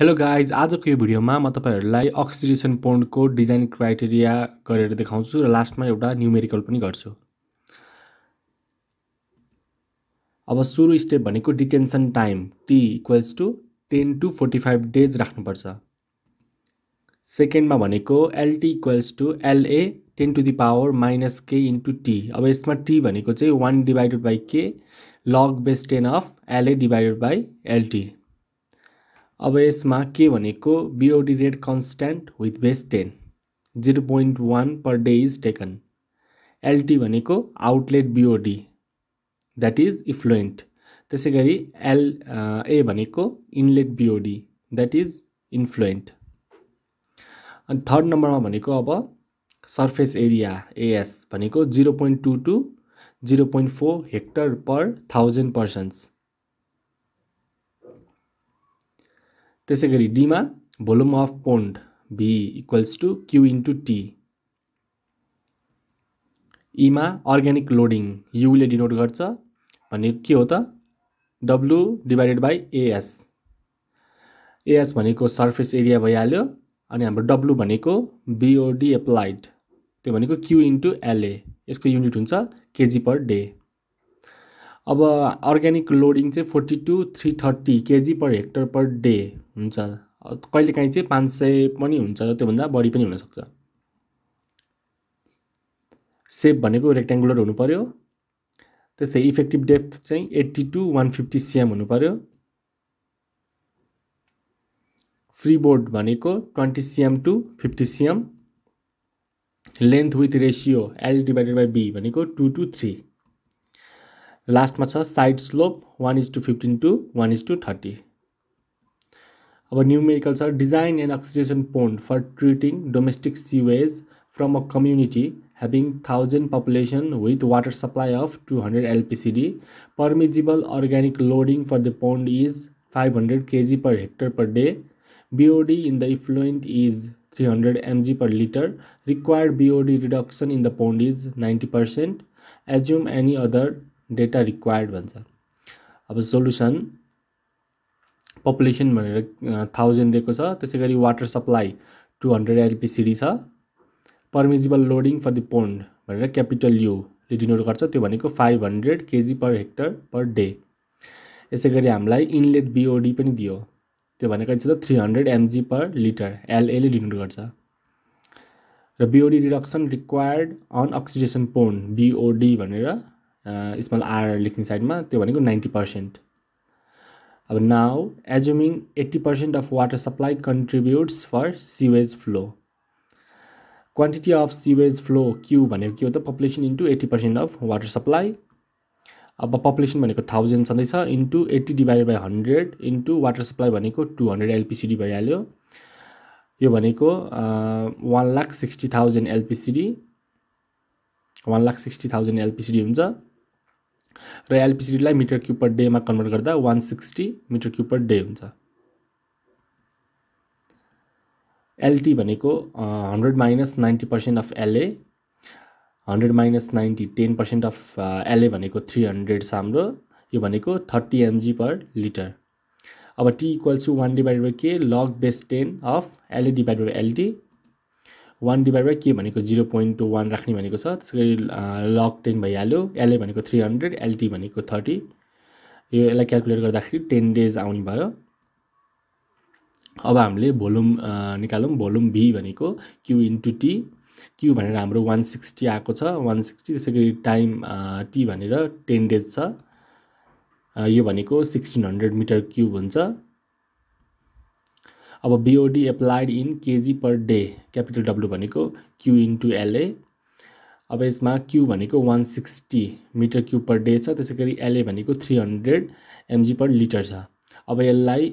hello guys आजको यो भिडियोमा म तपाईँहरूलाई अक्सिडेसन पोन्डको डिजाइन क्राइटेरिया गरेर देखाउँछु र लास्टमा एउटा न्युमेरिकल पनि गर्छु अब सुरु स्टेप भनेको detention time T equals to ten to forty five days राख्नुपर्छ सेकेन्डमा भनेको LT equals to LA ten to the power minus K into T अब यसमा टी भनेको चाहिँ one divided by K log base ten of LA divided by LT अब यसमा K भनेको BOD rate constant with base ten zero point one per day is taken LT भनेको outlet BOD that is इफ्लुएन्ट त्यसै गरी L A uh, भनेको inlet BOD that is influent अनि third नम्बरमा भनेको अब सर्फेस एरिया एएस भनेको zero point two two zero point four hectare per thousand persons त्यसै गरी डीमा volume of pond V equals to Q into T ईमा अर्ग्यानिक लोडिङ युले डिनोट गर्छ भने के हो त W divided by AS AS भनेको सर्फेस एरिया भइहाल्यो अनि हाम्रो डब्लु भनेको बिओडी एप्लाइड त्यो भनेको क्यु इन्टु एलए यसको युनिट हुन्छ केजी पर डे अब अर्ग्यानिक लोडिङ चाहिँ forty to three thirty KG per hectare per day हुन्छ कहिलेकाहीँ चाहिँ पाँच सय पनि हुन्छ र त्योभन्दा बढी पनि हुनसक्छ सेप भनेको रेक्ट्याङ्गुलर पऱ्यो त्यस्तै इफेक्टिभ डेप्थ चाहिँ eighty to one fifty CM पऱ्यो फ्री बोर्ड भनेको twenty CM to fifty CM length with ratio L divided by B भनेको टू टू थ्री लास्टमा छ side slope one is to fifteen to one is to thirty अब numerical छ design and oxidation pond for treating domestic sewage from a community having thousand population with water supply of two hundred LPCD पर्मिजिबल organic loading for the pond is five hundred KG per hectare per day BOD in the effluent is three hundred MG per litre required BOD reduction in the pond is ninety percent assume any other data required भन्छ अब solution population भनेर thousand दिएको छ त्यसै गरी water supply two hundred LPCD छ permissible loading for the pond भनेर capital युले डिनोट गर्छ त्यो भनेको five hundred KG per hectare per day यसै गरी हामीलाई इनलेट बिओडी पनि दियो त्यो भनेको चाहिँ three hundred MG per litre एलएले डिनोट गर्छ र BOD reduction required on oxidation pond BOD भनेर स्मल आर लेख्ने साइडमा त्यो भनेको नाइन्टी पर्सेन्ट अब now assuming eighty percent of water supply contributes for sewage flow quantity of sewage flow Q भनेको के हो त population into eighty percent of water supply अब पपुलेसन भनेको थाउजन्ड छँदैछ into eighty divided by hundred into water supply भनेको two hundred LPCD भइहाल्यो यो भनेको one lakh sixty thousand LPCD one lakh sixty thousand LPCD हुन्छ र एलपिसिडीलाई मिटर क्युब पर डेमा कन्भर्ट गर्दा one sixty metre cube per day हुन्छ एलटी भनेको hundred minus ninety percent of LA hundred minus ninety ten percent of LA भनेको three hundred छ हाम्रो यो भनेको थर्टी एमजी पर लिटर अब T equals to one divide by K log base ten of LA divide by LT one divide by K भनेको zero point two one राख्ने भनेको छ त्यस गरी लग टेन भइहाल्यो एलए भनेको थ्री हन्ड्रेड एलटी भनेको थर्टी यो यसलाई क्यालकुलेट गर्दाखेरि टेन डेज आउने भयो अब हामीले भोल्युम निकालौँ भोल्युम भी भनेको क्यु इन्टु टी क्यु भनेर हाम्रो वान सिक्सटी आएको छ वान सिक्सटी त्यसै गरी टाइम टी भनेर टेन डेज छ यो भनेको सिक्सटिन हन्ड्रेड मिटर क्युब हुन्छ अब BOD applied in KG per day capital W भनेको क्यु इन्टु एलए अब यसमा क्यु भनेको one sixty metre cube per day छ त्यसै गरी एलए भनेको three hundred MG per litre छ अब यसलाई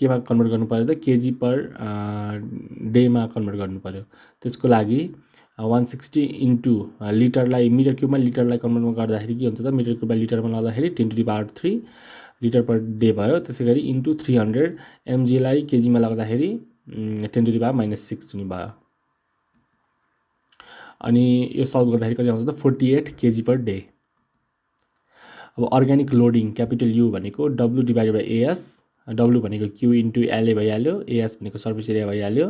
केमा कन्भर्ट गर्नु पऱ्यो त केजी पर डेमा कन्भर्ट गर्नु पऱ्यो त्यसको लागि वान सिक्सटी इन्टु लिटरलाई मिटर क्युबमा लिटरलाई कन्भर्टमा गर्दाखेरि के हुन्छ त मिटर क्युबमा लिटरमा लाउँदाखेरि ten to the power three litre per day भयो त्यसै गरी इन्टु थ्री हन्ड्रेड एमजीलाई केजीमा लाग्दाखेरि ten to the minus six जुन भयो अनि यो सल्भ गर्दाखेरि कति आउँछ त forty eight KG per day अब अर्ग्यानिक लोडिङ क्यापिटल यु भनेको W divide by as W भनेको क्यु इन्टु एलए भइहाल्यो एएस भनेको सर्भिस एरिया भइहाल्यो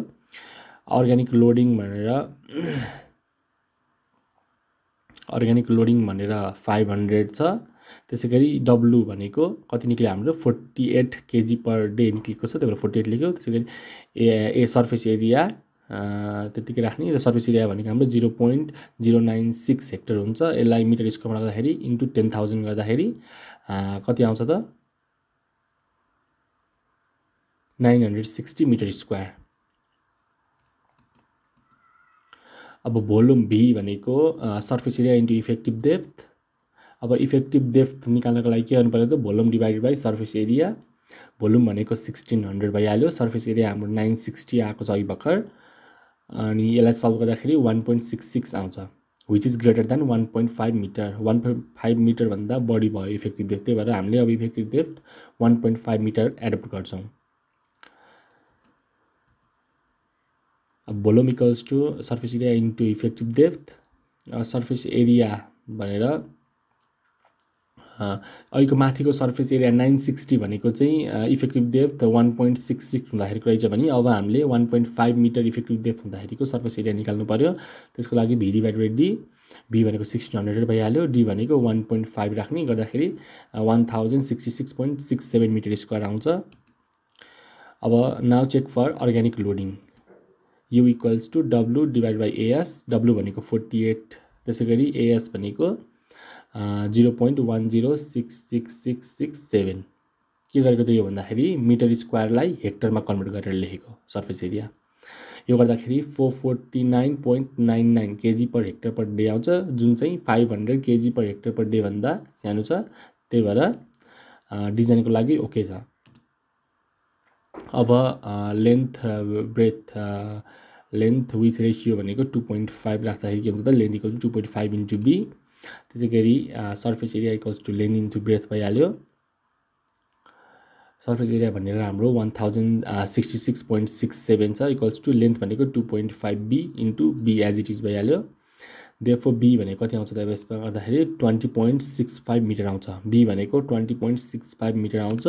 अर्ग्यानिक लोडिङ भनेर अर्ग्यानिक लोडिङ भनेर फाइभ हन्ड्रेड छ त्यसै गरी डब्लु भनेको कति निक्ल्यो हाम्रो forty eight KG per day निक्लिएको छ त्यही भएर फोर्टी एट लेख्यो त्यसै गरी ए ए सर्फेस एरिया त्यतिकै राख्ने र सर्फेस एरिया भनेको हाम्रो zero point zero nine six hectare हुन्छ यसलाई मिटर स्क्वायरमा गर्दाखेरि इन्टु टेन थाउजन्ड गर्दाखेरि कति आउँछ त nine hundred sixty metre square अब भोल्युम भी भनेको surface area into effective depth अब इफेक्टिभ डेफ्थ निकाल्नको लागि के गर्नु पर्यो त volume divided by surface area volume भनेको सिक्सटिन हन्ड्रेड भइहाल्यो सर्फेस एरिया हाम्रो नाइन सिक्सटी आएको छ अघि भर्खर अनि यसलाई सल्भ गर्दाखेरि वान पोइन्ट सिक्स सिक्स आउँछ which is greater than one point five metre one point five मिटरभन्दा बढी भयो इफेक्टिभ डेप्थ त्यही भएर हामीले अब effective depth one point five metre adopt गर्छौँ अब volume equals to surface area into effective depth surface area भनेर अहिलेको माथिको सर्फेस एरिया नाइन सिक्सटी भनेको चाहिँ effective depth one point six six हुँदाखेरिको रहेछ भने अब हामीले one point five metre effective depth हुँदाखेरिको सर्फेस एरिया निकाल्नु पऱ्यो त्यसको लागि V divide by D V भनेको सिक्सटिन हन्ड्रेड भइहाल्यो डी भनेको वान पोइन्ट फाइभ राख्ने गर्दाखेरि one thousand sixty six point six seven metre square आउँछ अब now check for organic loading U equals to W divide by as W भनेको forty eight त्यसै गरी एएस भनेको zero point one zero six six six six seven के गरेको थियो यो भन्दाखेरि मिटर स्क्वायरलाई हेक्टरमा कन्भर्ट गरेर लेखेको सर्फेस एरिया यो गर्दाखेरि four forty nine point nine nine kg per hectare per day आउँछ जुन चाहिँ five hundred KG per hectare per day भन्दा सानो छ त्यही भएर डिजाइनको लागि ओके छ अब length breadth length with ratio भनेको टु पोइन्ट फाइभ राख्दाखेरि के हुन्छ त length equal to point five into B त्यसै गरी surface area equals to length into breadth भइहाल्यो सर्फेस एरिया भनेर हाम्रो one thousand sixty six point six seven छ इक्वल्स टु लेन्थ भनेको two point five B into B as it is भइहाल्यो देफो B भनेको कति आउँछ त यसमा गर्दाखेरि twenty point six five metre आउँछ बी भनेको twenty point six five metre आउँछ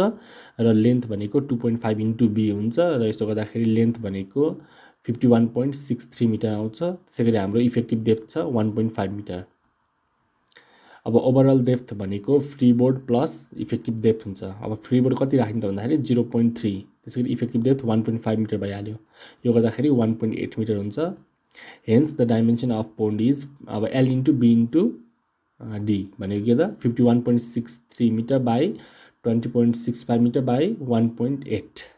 र लेन्थ भनेको two point five into B हुन्छ र यसो गर्दाखेरि लेन्थ भनेको fifty one point six three metre आउँछ त्यसै गरी हाम्रो इफेक्टिभ डेप्थ छ वान पोइन्ट फाइभ मिटर अब ओभरअल डेप्थ भनेको free board plus effective depth हुन्छ अब फ्री बोर्ड कति राखिन्छ भन्दाखेरि जिरो पोइन्ट थ्री त्यसै गरी effective depth one point five metre भइहाल्यो यो गर्दाखेरि वान पोइन्ट एट मिटर हुन्छ hence the dimension of pond is अब L into B into D भनेको के त fifty one point six three metre by twenty point six five metre by one point at